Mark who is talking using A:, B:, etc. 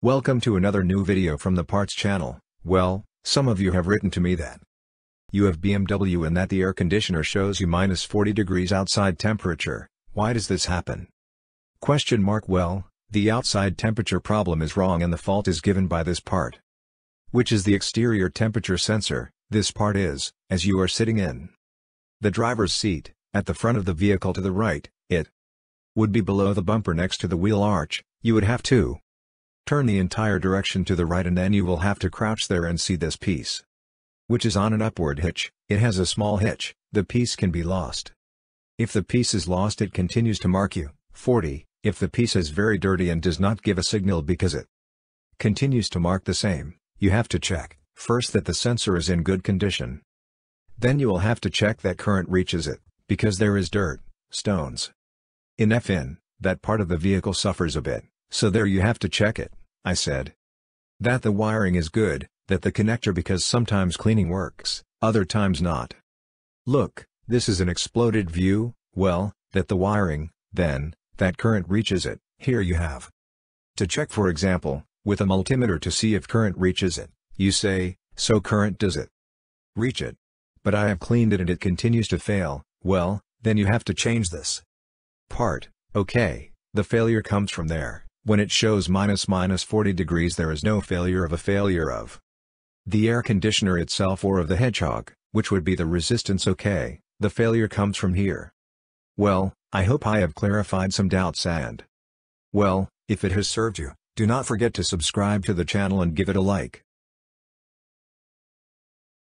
A: Welcome to another new video from the parts channel. Well, some of you have written to me that you have BMW and that the air conditioner shows you minus 40 degrees outside temperature. Why does this happen? Question mark Well, the outside temperature problem is wrong and the fault is given by this part. Which is the exterior temperature sensor, this part is, as you are sitting in the driver's seat, at the front of the vehicle to the right, it would be below the bumper next to the wheel arch, you would have to Turn the entire direction to the right and then you will have to crouch there and see this piece. Which is on an upward hitch, it has a small hitch, the piece can be lost. If the piece is lost it continues to mark you, 40, if the piece is very dirty and does not give a signal because it continues to mark the same, you have to check, first that the sensor is in good condition. Then you will have to check that current reaches it, because there is dirt, stones. In FN, that part of the vehicle suffers a bit, so there you have to check it. I said. That the wiring is good, that the connector because sometimes cleaning works, other times not. Look, this is an exploded view, well, that the wiring, then, that current reaches it, here you have. To check for example, with a multimeter to see if current reaches it, you say, so current does it. Reach it. But I have cleaned it and it continues to fail, well, then you have to change this. Part, okay, the failure comes from there. When it shows minus minus 40 degrees there is no failure of a failure of the air conditioner itself or of the hedgehog, which would be the resistance okay, the failure comes from here. Well, I hope I have clarified some doubts and well, if it has served you, do not forget to subscribe to the channel and give it a like.